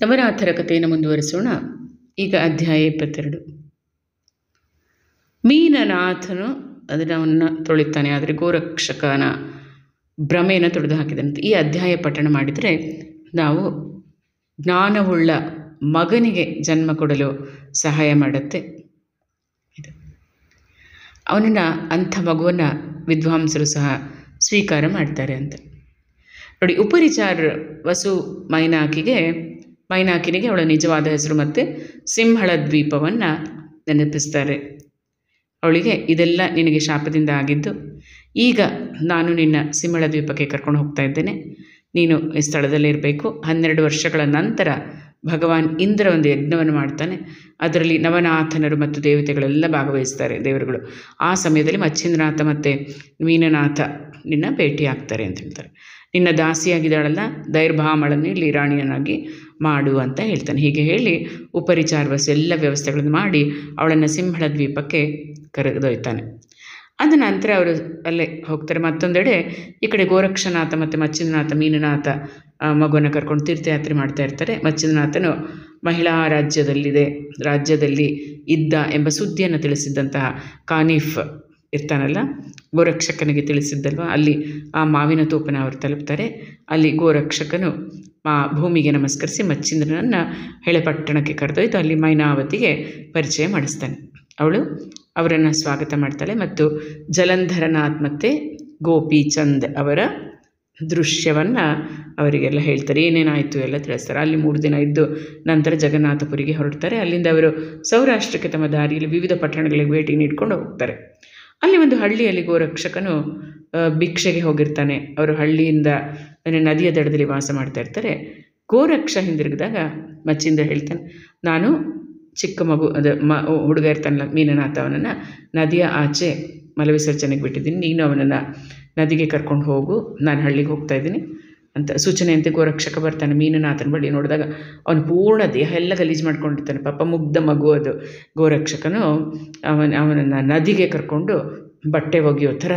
ನವರಾಥರ ಕಥೆಯನ್ನು ಮುಂದುವರಿಸೋಣ ಈಗ ಅಧ್ಯಾಯ ಇಪ್ಪತ್ತೆರಡು ಮೀನನಾಥನು ಅದನ್ನು ತೊಳಿತಾನೆ ಆದರೆ ಗೋರಕ್ಷಕನ ಭ್ರಮೆಯನ್ನು ತೊಡೆದು ಹಾಕಿದಂತೆ ಈ ಅಧ್ಯಾಯ ಪಠಣ ಮಾಡಿದರೆ ನಾವು ಜ್ಞಾನವುಳ್ಳ ಮಗನಿಗೆ ಜನ್ಮ ಕೊಡಲು ಸಹಾಯ ಮಾಡುತ್ತೆ ಇದು ಅವನನ್ನು ಅಂಥ ಮಗುವನ್ನು ವಿದ್ವಾಂಸರು ಸಹ ಸ್ವೀಕಾರ ಮಾಡ್ತಾರೆ ಅಂತ ನೋಡಿ ಉಪರಿಚಾರ ವಸು ಮೈನಾಕಿಗೆ ಮೈನಾಕಿನಿಗೆ ಅವಳ ನಿಜವಾದ ಹೆಸರು ಮತ್ತು ಸಿಂಹಳ ದ್ವೀಪವನ್ನು ನೆನಪಿಸ್ತಾರೆ ಅವಳಿಗೆ ಇದೆಲ್ಲ ನಿನಗೆ ಶಾಪದಿಂದ ಆಗಿದ್ದು ಈಗ ನಾನು ನಿನ್ನ ಸಿಂಹಳ ದ್ವೀಪಕ್ಕೆ ಕರ್ಕೊಂಡು ಹೋಗ್ತಾ ಇದ್ದೇನೆ ನೀನು ಈ ಇರಬೇಕು ಹನ್ನೆರಡು ವರ್ಷಗಳ ನಂತರ ಭಗವಾನ್ ಇಂದ್ರ ಒಂದು ಯಜ್ಞವನ್ನು ಮಾಡ್ತಾನೆ ಅದರಲ್ಲಿ ನವನಾಥನರು ಮತ್ತು ದೇವತೆಗಳೆಲ್ಲ ಭಾಗವಹಿಸ್ತಾರೆ ದೇವರುಗಳು ಆ ಸಮಯದಲ್ಲಿ ಮಚ್ಚಿಂದ್ರನಾಥ ಮತ್ತು ಮೀನನಾಥ ನಿನ್ನ ಭೇಟಿ ಆಗ್ತಾರೆ ಅಂತ ಹೇಳ್ತಾರೆ ನಿನ್ನ ದಾಸಿಯಾಗಿದ್ದಾಳಲ್ಲ ದೈರ್ಭಾಮಳನ್ನು ಇಲ್ಲಿ ರಾಣಿಯನ್ನಾಗಿ ಮಾಡು ಅಂತ ಹೇಳ್ತಾನೆ ಹೀಗೆ ಹೇಳಿ ಉಪರಿಚಾರ್ವಸ್ ಎಲ್ಲ ವ್ಯವಸ್ಥೆಗಳನ್ನು ಮಾಡಿ ಅವಳನ್ನು ಸಿಂಹಳ ದ್ವೀಪಕ್ಕೆ ಕರೆದೊಯ್ತಾನೆ ಅದ ನಂತರ ಅವರು ಅಲ್ಲೇ ಹೋಗ್ತಾರೆ ಮತ್ತೊಂದೆಡೆ ಈ ಕಡೆ ಗೋರಕ್ಷನಾಥ ಮತ್ತು ಮಚ್ಚಿಂದ್ರನಾಥ ಮೀನನಾಥ ಮಗುವನ್ನು ಕರ್ಕೊಂಡು ತೀರ್ಥಯಾತ್ರೆ ಮಾಡ್ತಾ ಇರ್ತಾರೆ ಮಚ್ಚಿಂದನಾಥನು ಮಹಿಳಾ ರಾಜ್ಯದಲ್ಲಿದೆ ರಾಜ್ಯದಲ್ಲಿ ಇದ್ದ ಎಂಬ ಸುದ್ದಿಯನ್ನು ತಿಳಿಸಿದ್ದಂತಹ ಕಾನೀಫ್ ಇರ್ತಾನಲ್ಲ ಗೋರಕ್ಷಕನಿಗೆ ತಿಳಿಸಿದ್ದಲ್ವ ಅಲ್ಲಿ ಆ ಮಾವಿನ ತೋಪನ ಅವರು ತಲುಪ್ತಾರೆ ಅಲ್ಲಿ ಗೋರಕ್ಷಕನು ಆ ಭೂಮಿಗೆ ನಮಸ್ಕರಿಸಿ ಮಚ್ಚಿಂದ್ರನನ್ನು ಹೆಳೆಪಟ್ಟಣಕ್ಕೆ ಕರೆದೊಯ್ದು ಅಲ್ಲಿ ಮೈನಾವತಿಗೆ ಪರಿಚಯ ಮಾಡಿಸ್ತಾನೆ ಅವಳು ಅವರನ್ನು ಸ್ವಾಗತ ಮಾಡ್ತಾಳೆ ಮತ್ತು ಜಲಂಧರನಾಥ್ ಮತ್ತು ಗೋಪಿ ಅವರ ದೃಶ್ಯವನ್ನು ಅವರಿಗೆಲ್ಲ ಹೇಳ್ತಾರೆ ಏನೇನಾಯಿತು ಎಲ್ಲ ತಿಳಿಸ್ತಾರೆ ಅಲ್ಲಿ ಮೂರು ದಿನ ಇದ್ದು ನಂತರ ಜಗನ್ನಾಥಪುರಿಗೆ ಹೊರಡ್ತಾರೆ ಅಲ್ಲಿಂದ ಅವರು ಸೌರಾಷ್ಟ್ರಕ್ಕೆ ತಮ್ಮ ದಾರಿಯಲ್ಲಿ ವಿವಿಧ ಪಟ್ಟಣಗಳಿಗೆ ಭೇಟಿ ನೀಡಿಕೊಂಡು ಹೋಗ್ತಾರೆ ಅಲ್ಲಿ ಒಂದು ಹಳ್ಳಿಯಲ್ಲಿ ಗೋರಕ್ಷಕನು ಭಿಕ್ಷೆಗೆ ಹೋಗಿರ್ತಾನೆ ಅವರು ಹಳ್ಳಿಯಿಂದ ಅಂದರೆ ನದಿಯ ದಡದಲ್ಲಿ ವಾಸ ಮಾಡ್ತಾ ಇರ್ತಾರೆ ಗೋರಕ್ಷ ಹಿಂದಿರುಗಿದಾಗ ಮಚ್ಚಿಂದ ಹೇಳ್ತಾನೆ ನಾನು ಚಿಕ್ಕ ಮಗು ಅದು ಮ ಹುಡುಗ ಇರ್ತಾನಲ್ಲ ಮೀನನಾಥ ಅವನನ್ನು ನದಿಯ ಆಚೆ ಮಲವಿಸರ್ಜನೆಗೆ ಬಿಟ್ಟಿದ್ದೀನಿ ನೀನು ಅವನನ್ನು ನದಿಗೆ ಕರ್ಕೊಂಡು ಹೋಗು ನಾನು ಹಳ್ಳಿಗೆ ಹೋಗ್ತಾ ಇದ್ದೀನಿ ಅಂತ ಸೂಚನೆಯಂತೆ ಗೋರಕ್ಷಕ ಬರ್ತಾನೆ ಮೀನನಾಥನ ಬಳಿ ನೋಡಿದಾಗ ಅವನು ಪೂರ್ಣ ದೇಹ ಎಲ್ಲ ಗಲೀಜು ಮಾಡ್ಕೊಂಡಿರ್ತಾನೆ ಪಾಪ ಮುಗ್ಧ ಮಗು ಅದು ಗೋರಕ್ಷಕನು ಅವನ ಅವನನ್ನು ನದಿಗೆ ಕರ್ಕೊಂಡು ಬಟ್ಟೆ ಒಗೆಯೋ ಥರ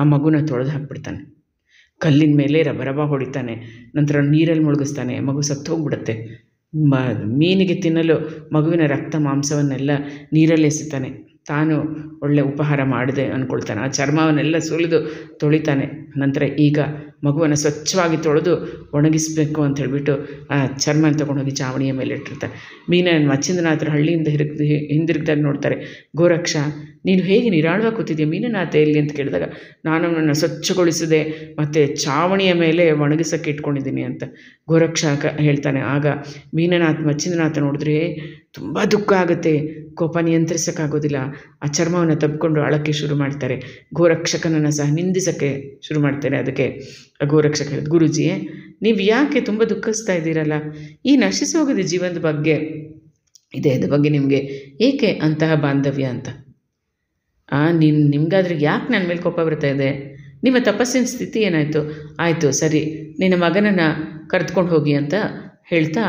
ಆ ಮಗುನ ತೊಳೆದು ಹಾಕ್ಬಿಡ್ತಾನೆ ಕಲ್ಲಿನ ಮೇಲೆ ರಬ ಹೊಡಿತಾನೆ ನಂತರ ನೀರಲ್ಲಿ ಮುಳುಗಿಸ್ತಾನೆ ಮಗು ಸತ್ತು ಹೋಗ್ಬಿಡುತ್ತೆ ಮೀನಿಗೆ ತಿನ್ನಲು ಮಗುವಿನ ರಕ್ತ ಮಾಂಸವನ್ನೆಲ್ಲ ನೀರಲ್ಲೆಸಿತಾನೆ ತಾನು ಒಳ್ಳೆ ಉಪಹಾರ ಮಾಡಿದೆ ಅಂದ್ಕೊಳ್ತಾನೆ ಆ ಚರ್ಮವನ್ನೆಲ್ಲ ಸುಲಿದು ತೊಳಿತಾನೆ ನಂತರ ಈಗ ಮಗುವನ್ನು ಸ್ವಚ್ಛವಾಗಿ ತೊಳೆದು ಒಣಗಿಸಬೇಕು ಅಂತ ಹೇಳಿಬಿಟ್ಟು ಆ ಚರ್ಮನ ತೊಗೊಂಡೋಗಿ ಚಾವಣಿಯ ಮೇಲೆ ಇಟ್ಟಿರ್ತಾರೆ ಮೀನನ್ನು ನಾತ್ರ ಹಳ್ಳಿಯಿಂದ ಹಿರುಗ್ ಹಿಂದಿರುಗ್ದಾಗ ನೋಡ್ತಾರೆ ಗೋರಕ್ಷ ನೀನು ಹೇಗೆ ನಿರಾಳವಾಗಿ ಕೂತಿದ್ಯ ಮೀನನಾಥ ಎಲ್ಲಿ ಅಂತ ಕೇಳಿದಾಗ ನಾನು ಅವನನ್ನು ಸ್ವಚ್ಛಗೊಳಿಸಿದೆ ಮತ್ತು ಚಾವಣಿಯ ಮೇಲೆ ಒಣಗಿಸೋಕ್ಕೆ ಇಟ್ಕೊಂಡಿದ್ದೀನಿ ಅಂತ ಗೋರಕ್ಷಕ ಹೇಳ್ತಾನೆ ಆಗ ಮೀನನಾಥ್ ಮಚ್ಚಿಂದ್ರನಾಥ ನೋಡಿದ್ರೆ ತುಂಬ ದುಃಖ ಆಗುತ್ತೆ ಕೋಪ ನಿಯಂತ್ರಿಸೋಕ್ಕಾಗೋದಿಲ್ಲ ಆ ಚರ್ಮವನ್ನು ತಬ್ಕೊಂಡು ಅಳಕ್ಕೆ ಶುರು ಮಾಡ್ತಾರೆ ಗೋರಕ್ಷಕನನ್ನು ಸಹ ನಿಂದಿಸೋಕ್ಕೆ ಶುರು ಮಾಡ್ತಾರೆ ಅದಕ್ಕೆ ಗೋರಕ್ಷಕ ಹೇಳಿದ ಗುರುಜಿಯೇ ನೀವು ಯಾಕೆ ತುಂಬ ದುಃಖಿಸ್ತಾ ಇದ್ದೀರಲ್ಲ ಈ ನಶಿಸೋಗದ ಜೀವನದ ಬಗ್ಗೆ ಇದೆ ಅದ್ರ ಬಗ್ಗೆ ನಿಮಗೆ ಏಕೆ ಅಂತಹ ಬಾಂಧವ್ಯ ಅಂತ ನೀನು ನಿಮಗಾದ್ರೆ ಯಾಕೆ ನನ್ನ ಮೇಲೆ ಕೋಪ ಬರ್ತಾ ಇದೆ ನಿಮ್ಮ ತಪಸ್ಸಿನ ಸ್ಥಿತಿ ಏನಾಯಿತು ಆಯಿತು ಸರಿ ನಿನ್ನ ಮಗನನ್ನು ಕರೆದುಕೊಂಡು ಹೋಗಿ ಅಂತ ಹೇಳ್ತಾ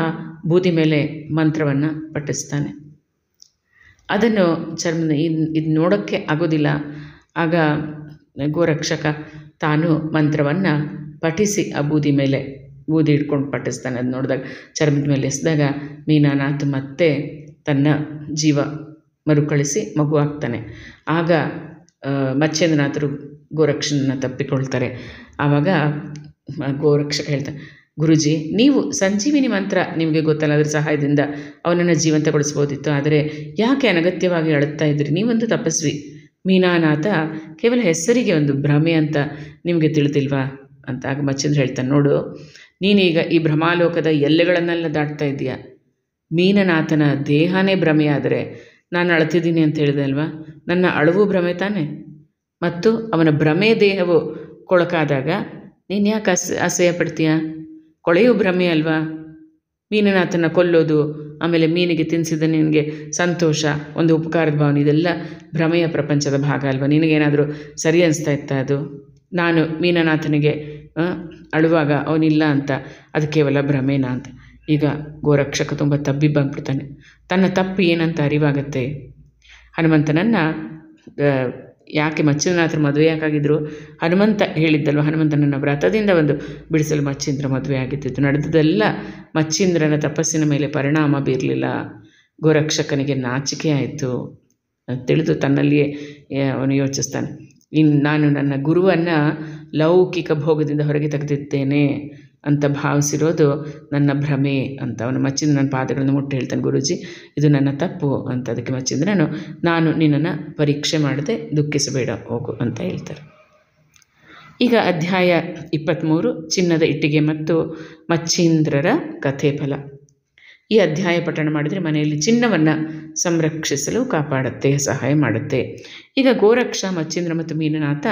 ಬೂದಿ ಮೇಲೆ ಮಂತ್ರವನ್ನು ಪಠಿಸ್ತಾನೆ ಅದನ್ನು ಚರ್ಮನ ಇನ್ ಇದು ನೋಡೋಕ್ಕೆ ಆಗೋದಿಲ್ಲ ಆಗ ಗೋರಕ್ಷಕ ತಾನು ಮಂತ್ರವನ್ನು ಪಠಿಸಿ ಆ ಬೂದಿ ಮೇಲೆ ಬೂದಿ ಇಟ್ಕೊಂಡು ಪಠಿಸ್ತಾನೆ ಅದು ನೋಡಿದಾಗ ಚರ್ಮದ ಮೇಲೆ ಎಸ್ದಾಗ ಮೀನಾನಾಥ್ ಮತ್ತೆ ತನ್ನ ಜೀವ ಮರುಕಳಿಸಿ ಮಗು ಆಗ್ತಾನೆ ಆಗ ಮಚ್ಚೇಂದ್ರನಾಥರು ಗೋರಕ್ಷನ ತಪ್ಪಿಕೊಳ್ತಾರೆ ಆವಾಗ ಗೋರಕ್ಷಕ ಹೇಳ್ತಾನೆ ಗುರುಜಿ ನೀವು ಸಂಜೀವಿನಿ ಮಂತ್ರ ನಿಮಗೆ ಗೊತ್ತಲ್ಲ ಅದರ ಸಹಾಯದಿಂದ ಅವನನ್ನು ಜೀವಂತಗೊಳಿಸ್ಬೋದಿತ್ತು ಆದರೆ ಯಾಕೆ ಅನಗತ್ಯವಾಗಿ ಅಳುತ್ತಾ ಇದ್ರಿ ನೀವೊಂದು ತಪಸ್ವಿ ಮೀನಾನಾಥ ಕೇವಲ ಹೆಸರಿಗೆ ಒಂದು ಭ್ರಮೆ ಅಂತ ನಿಮಗೆ ತಿಳಿದಿಲ್ವಾ ಅಂತ ಆಗ ಮಚ್ಚಂದ್ರ ಹೇಳ್ತಾನೆ ನೋಡು ನೀನೀಗ ಈ ಭ್ರಮಾಲೋಕದ ಎಲ್ಲೆಗಳನ್ನೆಲ್ಲ ದಾಟ್ತಾ ಇದ್ದೀಯ ಮೀನನಾಥನ ದೇಹನೇ ಭ್ರಮೆಯಾದರೆ ನಾನು ಅಳ್ತಿದ್ದೀನಿ ಅಂತ ಹೇಳಿದೆ ಅಲ್ವಾ ನನ್ನ ಅಳವು ಭ್ರಮೆ ತಾನೆ ಮತ್ತು ಅವನ ಭ್ರಮೆ ದೇಹವು ಕೊಳಕಾದಾಗ ನೀನು ಯಾಕೆ ಅಸೆ ಅಸಹ್ಯ ಪಡ್ತೀಯ ಕೊಳೆಯು ಭ್ರಮೆ ಅಲ್ವಾ ಮೀನನಾಥನ ಕೊಲ್ಲೋದು ಆಮೇಲೆ ಮೀನಿಗೆ ತಿನ್ನಿಸಿದ ನಿನಗೆ ಸಂತೋಷ ಒಂದು ಉಪಕಾರದ ಭಾವನೆ ಇದೆಲ್ಲ ಭ್ರಮೆಯ ಪ್ರಪಂಚದ ಭಾಗ ಅಲ್ವಾ ನಿನಗೇನಾದರೂ ಸರಿ ಅನಿಸ್ತಾ ಇತ್ತ ಅದು ನಾನು ಮೀನನಾಥನಿಗೆ ಅಳುವಾಗ ಅವನಿಲ್ಲ ಅಂತ ಅದು ಕೇವಲ ಭ್ರಮೇನಾ ಅಂತ ಈಗ ಗೋರಕ್ಷಕ ತುಂಬ ತಬ್ಬಿಬ್ಬಾಗ್ಬಿಡ್ತಾನೆ ತನ್ನ ತಪ್ಪು ಏನಂತ ಅರಿವಾಗತ್ತೆ ಹನುಮಂತನನ್ನು ಯಾಕೆ ಮಚ್ಚಿನಾಥರ ಮದುವೆ ಯಾಕಾಗಿದ್ದರು ಹನುಮಂತ ಹೇಳಿದ್ದಲ್ವ ಹನುಮಂತನನ್ನು ವ್ರತದಿಂದ ಒಂದು ಬಿಡಿಸಲು ಮಚ್ಚಿಂದ್ರ ಮದುವೆ ಆಗಿದ್ದಿತ್ತು ನಡೆದದೆಲ್ಲ ಮಚ್ಚಿಂದ್ರನ ತಪಸ್ಸಿನ ಮೇಲೆ ಪರಿಣಾಮ ಬೀರಲಿಲ್ಲ ಗೋರಕ್ಷಕನಿಗೆ ನಾಚಿಕೆ ಆಯಿತು ತಿಳಿದು ತನ್ನಲ್ಲಿಯೇ ಅವನು ಯೋಚಿಸ್ತಾನೆ ಇನ್ನು ನಾನು ನನ್ನ ಗುರುವನ್ನು ಲೌಕಿಕ ಭೋಗದಿಂದ ಹೊರಗೆ ತೆಗೆದಿದ್ದೇನೆ ಅಂತ ಭಾವಿಸಿರೋದು ನನ್ನ ಭ್ರಮೆ ಅಂತ ಅವನು ಮಚ್ಚಿಂದ್ರ ನನ್ನ ಪಾದಗಳನ್ನು ಮುಟ್ಟಿ ಹೇಳ್ತಾನೆ ಗುರುಜಿ ಇದು ನನ್ನ ತಪ್ಪು ಅಂತ ಅದಕ್ಕೆ ಮಚ್ಚಿಂದ್ರನು ನಾನು ನಿನ್ನನ್ನು ಪರೀಕ್ಷೆ ಮಾಡದೆ ದುಃಖಿಸಬೇಡ ಹೋಗು ಅಂತ ಹೇಳ್ತಾರೆ ಈಗ ಅಧ್ಯಾಯ ಇಪ್ಪತ್ತ್ಮೂರು ಚಿನ್ನದ ಇಟ್ಟಿಗೆ ಮತ್ತು ಮಚ್ಚೀಂದ್ರರ ಕಥೆ ಫಲ ಈ ಅಧ್ಯಾಯ ಪಠಣ ಮಾಡಿದರೆ ಮನೆಯಲ್ಲಿ ಚಿನ್ನವನ್ನು ಸಂರಕ್ಷಿಸಲು ಕಾಪಾಡುತ್ತೆ ಸಹಾಯ ಮಾಡುತ್ತೆ ಈಗ ಗೋರಕ್ಷ ಮಚ್ಚಿಂದ್ರ ಮತ್ತು ಮೀನನಾಥ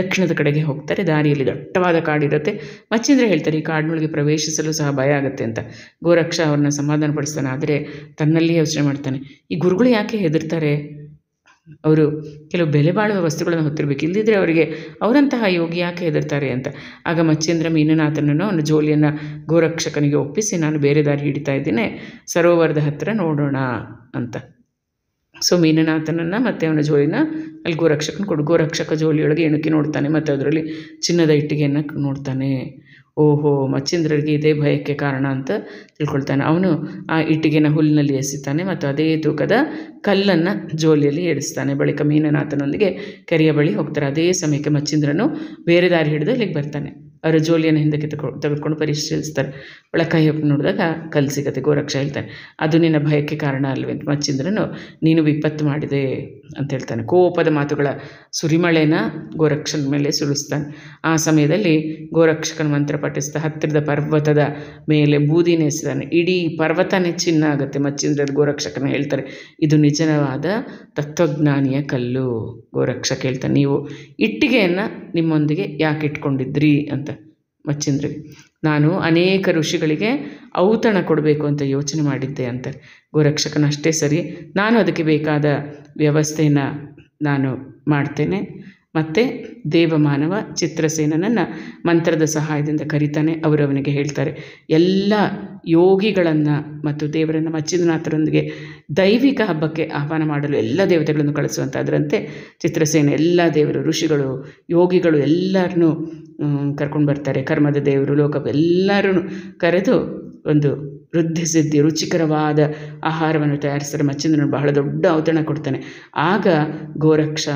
ದಕ್ಷಿಣದ ಕಡೆಗೆ ಹೋಗ್ತಾರೆ ದಾರಿಯಲ್ಲಿ ದಟ್ಟವಾದ ಕಾಡಿರುತ್ತೆ ಮಚ್ಚಿಂದ್ರ ಹೇಳ್ತಾರೆ ಈ ಕಾಡಿನೊಳಗೆ ಪ್ರವೇಶಿಸಲು ಸಹ ಭಯ ಆಗುತ್ತೆ ಅಂತ ಗೋರಕ್ಷ ಅವ್ರನ್ನ ಪಡಿಸ್ತಾನೆ ಆದರೆ ತನ್ನಲ್ಲಿ ಯೋಚನೆ ಮಾಡ್ತಾನೆ ಈ ಗುರುಗಳು ಯಾಕೆ ಹೆದರ್ತಾರೆ ಅವರು ಕೆಲವು ಬೆಲೆ ಬಾಳುವ ವಸ್ತುಗಳನ್ನು ಹೊತ್ತಿರಬೇಕು ಇಲ್ಲದಿದ್ದರೆ ಅವರಿಗೆ ಅವರಂತಹ ಯೋಗಿ ಯಾಕೆ ಹೆದರ್ತಾರೆ ಅಂತ ಆಗ ಮಚ್ಚೇಂದ್ರ ಮೀನನಾಥನನ್ನು ಅವನ ಜೋಲಿಯನ್ನು ಗೋರಕ್ಷಕನಿಗೆ ಒಪ್ಪಿಸಿ ನಾನು ಬೇರೆ ದಾರಿ ಹಿಡಿತಾ ಇದ್ದೀನಿ ಸರೋವರದ ಹತ್ತಿರ ನೋಡೋಣ ಅಂತ ಸೊ ಮೀನನಾಥನನ್ನು ಮತ್ತು ಅವನ ಜೋಳಿನ ಅಲ್ಲಿ ಗೋರಕ್ಷಕನ ಕೊಡು ಗೋರಕ್ಷಕ ಜೋಳಿಯೊಳಗೆ ಇಣುಕಿ ನೋಡ್ತಾನೆ ಮತ್ತು ಅದರಲ್ಲಿ ಚಿನ್ನದ ಇಟ್ಟಿಗೆಯನ್ನು ನೋಡ್ತಾನೆ ಓಹೋ ಮಚ್ಚಿಂದ್ರರಿಗೆ ಇದೇ ಭಯಕ್ಕೆ ಕಾರಣ ಅಂತ ತಿಳ್ಕೊಳ್ತಾನೆ ಅವನು ಆ ಇಟ್ಟಿಗೆನ ಹುಲ್ಲಿನಲ್ಲಿ ಎಸಿತಾನೆ ಮತ್ತು ಅದೇ ತೂಕದ ಕಲ್ಲನ್ನು ಜೋಲಿಯಲ್ಲಿ ಎಡಿಸ್ತಾನೆ ಬಳಿಕ ಮೀನನಾಥನೊಂದಿಗೆ ಕೆರೆಯ ಬಳಿ ಹೋಗ್ತಾರೆ ಅದೇ ಸಮಯಕ್ಕೆ ಮಚ್ಚಿಂದ್ರನು ಬೇರೆ ದಾರಿ ಹಿಡಿದು ಇಲ್ಲಿಗೆ ಬರ್ತಾನೆ ರಜೋಲಿಯನ್ನು ಹಿಂದಕ್ಕೆ ತಗೊಂಡು ತೆಗೆದುಕೊಂಡು ಪರಿಶೀಲಿಸ್ತಾರೆ ಒಳ ಕೈ ಹೋಗಿ ನೋಡಿದಾಗ ಕಲ್ಲು ಸಿಗತ್ತೆ ಗೋರಕ್ಷ ಹೇಳ್ತಾನೆ ಅದು ನಿನ್ನ ಭಯಕ್ಕೆ ಕಾರಣ ಅಲ್ವೇ ಅಂತ ಮಚ್ಚಿಂದ್ರನು ನೀನು ವಿಪತ್ತು ಮಾಡಿದೆ ಅಂತ ಹೇಳ್ತಾನೆ ಕೋಪದ ಮಾತುಗಳ ಸುರಿಮಳೆನ ಗೋರಕ್ಷನ ಮೇಲೆ ಸುಳಿಸ್ತಾನೆ ಆ ಸಮಯದಲ್ಲಿ ಗೋರಕ್ಷಕನ ಮಂತ್ರ ಪಠಿಸ್ತಾ ಹತ್ತಿರದ ಪರ್ವತದ ಮೇಲೆ ಬೂದಿ ನೆಸ್ತಾನೆ ಇಡೀ ಪರ್ವತನೇ ಚಿನ್ನ ಆಗುತ್ತೆ ಮಚ್ಚಿಂದ್ರದ ಗೋರಕ್ಷಕನ ಹೇಳ್ತಾರೆ ಇದು ನಿಜವಾದ ತತ್ವಜ್ಞಾನಿಯ ಕಲ್ಲು ಗೋರಕ್ಷಕ ಹೇಳ್ತಾನೆ ನೀವು ಇಟ್ಟಿಗೆಯನ್ನು ನಿಮ್ಮೊಂದಿಗೆ ಯಾಕೆ ಇಟ್ಕೊಂಡಿದ್ರಿ ಅಂತ ಮಚ್ಚಂದ್ರಿಗೆ ನಾನು ಅನೇಕ ಋಷಿಗಳಿಗೆ ಔತಣ ಕೊಡಬೇಕು ಅಂತ ಯೋಚನೆ ಮಾಡಿದ್ದೆ ಅಂತಾರೆ ಗೋರಕ್ಷಕನಷ್ಟೇ ಸರಿ ನಾನು ಅದಕ್ಕೆ ಬೇಕಾದ ವ್ಯವಸ್ಥೆಯನ್ನು ನಾನು ಮಾಡ್ತೇನೆ ಮತ್ತು ದೇವಮಾನವ ಚಿತ್ರಸೇನನನ್ನು ಮಂತ್ರದ ಸಹಾಯದಿಂದ ಕರಿತಾನೆ ಅವರು ಅವನಿಗೆ ಹೇಳ್ತಾರೆ ಎಲ್ಲ ಯೋಗಿಗಳನ್ನು ಮತ್ತು ದೇವರನ್ನು ಮಚ್ಚಿದನಾಥರೊಂದಿಗೆ ದೈವಿಕ ಹಬ್ಬಕ್ಕೆ ಆಹ್ವಾನ ಮಾಡಲು ಎಲ್ಲ ದೇವತೆಗಳನ್ನು ಕಳಿಸುವಂಥ ಅದರಂತೆ ಚಿತ್ರಸೇನೆ ಎಲ್ಲ ದೇವರು ಋಷಿಗಳು ಯೋಗಿಗಳು ಎಲ್ಲರನ್ನೂ ಕರ್ಕೊಂಡು ಬರ್ತಾರೆ ಕರ್ಮದ ದೇವರು ಲೋಕ ಎಲ್ಲರೂ ಕರೆದು ಒಂದು ವೃದ್ಧಿ ಸಿದ್ಧಿ ರುಚಿಕರವಾದ ಆಹಾರವನ್ನು ತಯಾರಿಸ್ತಾರೆ ಮಚ್ಚಂದ್ರನು ಬಹಳ ದೊಡ್ಡ ಔತಣ ಕೊಡ್ತಾನೆ ಆಗ ಗೋರಕ್ಷ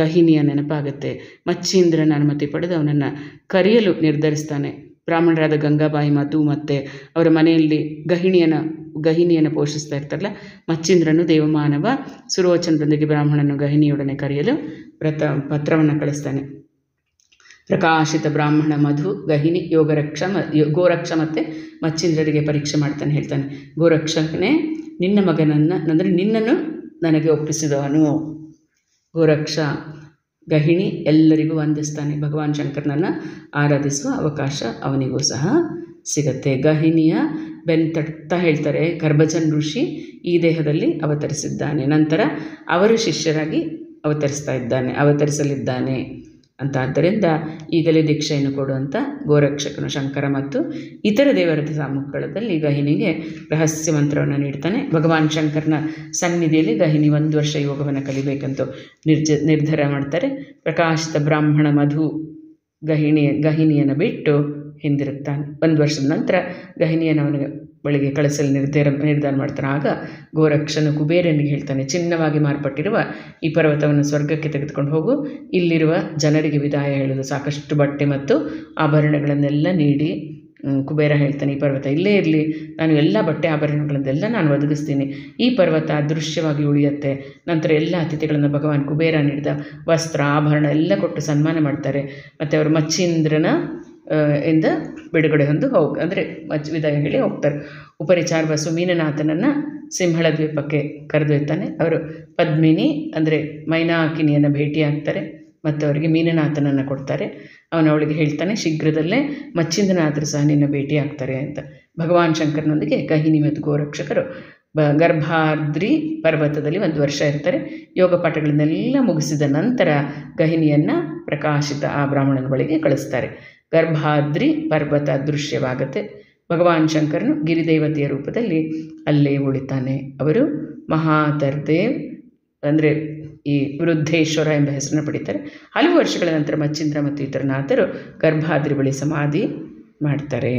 ಗಹಿನಿಯ ನೆನಪಾಗುತ್ತೆ ಮಚ್ಚೀಂದ್ರನ ಅನುಮತಿ ಪಡೆದು ಅವನನ್ನು ಕರೆಯಲು ನಿರ್ಧರಿಸ್ತಾನೆ ಬ್ರಾಹ್ಮಣರಾದ ಗಂಗಾಬಾಯಿ ಮಾತು ಮತ್ತೆ ಅವರ ಮನೆಯಲ್ಲಿ ಗಹಿಣಿಯನ್ನು ಗಹಿನಿಯನ್ನು ಪೋಷಿಸ್ತಾ ಇರ್ತಾರಲ್ಲ ಮಚ್ಚೀಂದ್ರನು ದೇವಮಾನವ ಸುರೋಚನದೊಂದಿಗೆ ಬ್ರಾಹ್ಮಣನು ಗಹಿನಿಯೊಡನೆ ಕರೆಯಲು ವ್ರತ ಪತ್ರವನ್ನು ಕಳಿಸ್ತಾನೆ ಪ್ರಕಾಶಿತ ಬ್ರಾಹ್ಮಣ ಮಧು ಗಹಿನಿ ಗೋರಕ್ಷ ಮತ್ತು ಮಚ್ಚಿಂದ್ರರಿಗೆ ಪರೀಕ್ಷೆ ಮಾಡ್ತಾನೆ ಹೇಳ್ತಾನೆ ಗೋರಕ್ಷನೇ ನಿನ್ನ ಮಗನನ್ನು ಅಂದರೆ ನಿನ್ನನ್ನು ನನಗೆ ಒಪ್ಪಿಸಿದವನು ಗೋರಕ್ಷ ಗಹಿಣಿ ಎಲ್ಲರಿಗೂ ವಂದಿಸ್ತಾನೆ ಭಗವಾನ್ ಶಂಕರನನ್ನು ಆರಾಧಿಸುವ ಅವಕಾಶ ಅವನಿಗೂ ಸಹ ಸಿಗತ್ತೆ ಗಹಿಣಿಯ ಬೆನ್ ತಟ್ತ ಹೇಳ್ತಾರೆ ಗರ್ಭಜನ್ ಋಷಿ ಈ ದೇಹದಲ್ಲಿ ಅವತರಿಸಿದ್ದಾನೆ ನಂತರ ಅವರು ಶಿಷ್ಯರಾಗಿ ಅವತರಿಸ್ತಾ ಇದ್ದಾನೆ ಅವತರಿಸಲಿದ್ದಾನೆ ಅಂತ ಆದ್ದರಿಂದ ಈಗಲೇ ದೀಕ್ಷೆಯನ್ನು ಕೊಡುವಂಥ ಗೋರಕ್ಷಕನು ಶಂಕರ ಮತ್ತು ಇತರ ದೇವರ ಸಮ್ಮುಖದಲ್ಲಿ ಗಹಿನಿಗೆ ರಹಸ್ಯ ಮಂತ್ರವನ್ನು ನೀಡ್ತಾನೆ ಭಗವಾನ್ ಶಂಕರನ ಸನ್ನಿಧಿಯಲ್ಲಿ ಗಹಿನಿ ಒಂದು ವರ್ಷ ಯೋಗವನ್ನು ಕಲಿಬೇಕಂತ ನಿರ್ಜ ನಿರ್ಧಾರ ಮಾಡ್ತಾರೆ ಪ್ರಕಾಶಿತ ಬ್ರಾಹ್ಮಣ ಮಧು ಗಹಿಣಿಯ ಗಹಿನಿಯನ್ನು ಬಿಟ್ಟು ಹಿಂದಿರುತ್ತಾನೆ ಒಂದು ವರ್ಷದ ನಂತರ ಗಹಿನಿಯನ್ನು ಅವನಿಗೆ ಬಳಿಗೆ ಕಳಿಸಲು ನಿರ್ಧಾರ ನಿರ್ಧಾರ ಮಾಡ್ತಾನೆ ಆಗ ಗೋರಕ್ಷನು ಕುಬೇರನಿಗೆ ಹೇಳ್ತಾನೆ ಚಿನ್ನವಾಗಿ ಮಾರ್ಪಟ್ಟಿರುವ ಈ ಪರ್ವತವನ್ನು ಸ್ವರ್ಗಕ್ಕೆ ತೆಗೆದುಕೊಂಡು ಹೋಗು ಇಲ್ಲಿರುವ ಜನರಿಗೆ ವಿದಾಯ ಹೇಳಲು ಸಾಕಷ್ಟು ಬಟ್ಟೆ ಮತ್ತು ಆಭರಣಗಳನ್ನೆಲ್ಲ ನೀಡಿ ಕುಬೇರ ಹೇಳ್ತಾನೆ ಈ ಪರ್ವತ ಇಲ್ಲೇ ಇರಲಿ ನಾನು ಎಲ್ಲ ಬಟ್ಟೆ ಆಭರಣಗಳನ್ನೆಲ್ಲ ನಾನು ಒದಗಿಸ್ತೀನಿ ಈ ಪರ್ವತ ಅದೃಶ್ಯವಾಗಿ ಉಳಿಯುತ್ತೆ ನಂತರ ಎಲ್ಲ ಅತಿಥಿಗಳನ್ನು ಭಗವಾನ್ ಕುಬೇರ ನೀಡಿದ ವಸ್ತ್ರ ಆಭರಣ ಎಲ್ಲ ಕೊಟ್ಟು ಸನ್ಮಾನ ಮಾಡ್ತಾರೆ ಮತ್ತು ಅವರು ಮಚ್ಚೀಂದ್ರನ ಇಂದ ಬಿಡುಗಡೆ ಹೊಂದು ಹೋಗಿ ಅಂದರೆ ಮಚ್ ವಿದಾಯ ಹೇಳಿ ಹೋಗ್ತಾರೆ ಉಪರಿಚಾರ ಬಸು ಮೀನನಾಥನನ್ನು ಸಿಂಹಳ ದ್ವೀಪಕ್ಕೆ ಕರೆದೊಯ್ತಾನೆ ಅವರು ಪದ್ಮಿನಿ ಅಂದರೆ ಮೈನಾಕಿನಿಯನ್ನು ಆಗ್ತಾರೆ ಮತ್ತು ಅವರಿಗೆ ಮೀನನಾಥನನ್ನು ಕೊಡ್ತಾರೆ ಅವನು ಅವಳಿಗೆ ಹೇಳ್ತಾನೆ ಶೀಘ್ರದಲ್ಲೇ ಮಚ್ಚಿಂದನಾಥರು ಸಹ ನಿನ್ನ ಭೇಟಿಯಾಗ್ತಾರೆ ಅಂತ ಭಗವಾನ್ ಶಂಕರನೊಂದಿಗೆ ಗಹಿನಿ ಮತ್ತು ಗೋರಕ್ಷಕರು ಬ ಗರ್ಭಾದ್ರಿ ಪರ್ವತದಲ್ಲಿ ಒಂದು ವರ್ಷ ಇರ್ತಾರೆ ಯೋಗ ಪಾಠಗಳನ್ನೆಲ್ಲ ಮುಗಿಸಿದ ನಂತರ ಗಹಿನಿಯನ್ನು ಪ್ರಕಾಶಿತ ಆ ಬ್ರಾಹ್ಮಣನ ಬಳಿಗೆ ಕಳಿಸ್ತಾರೆ ಗರ್ಭಾದ್ರಿ ಪರ್ವತ ದೃಶ್ಯವಾಗುತ್ತೆ ಭಗವಾನ್ ಶಂಕರನು ಗಿರಿದೇವತೆಯ ರೂಪದಲ್ಲಿ ಅಲ್ಲೇ ಉಳಿತಾನೆ ಅವರು ಮಹಾತರ್ದೇವ್ ಅಂದರೆ ಈ ವೃದ್ಧೇಶ್ವರ ಎಂಬ ಹೆಸರನ್ನು ಪಡೀತಾರೆ ಹಲವು ವರ್ಷಗಳ ನಂತರ ಮಚ್ಚಿಂದ್ರ ಮತ್ತು ಇತರ ಗರ್ಭಾದ್ರಿ ಬಳಿ ಸಮಾಧಿ ಮಾಡ್ತಾರೆ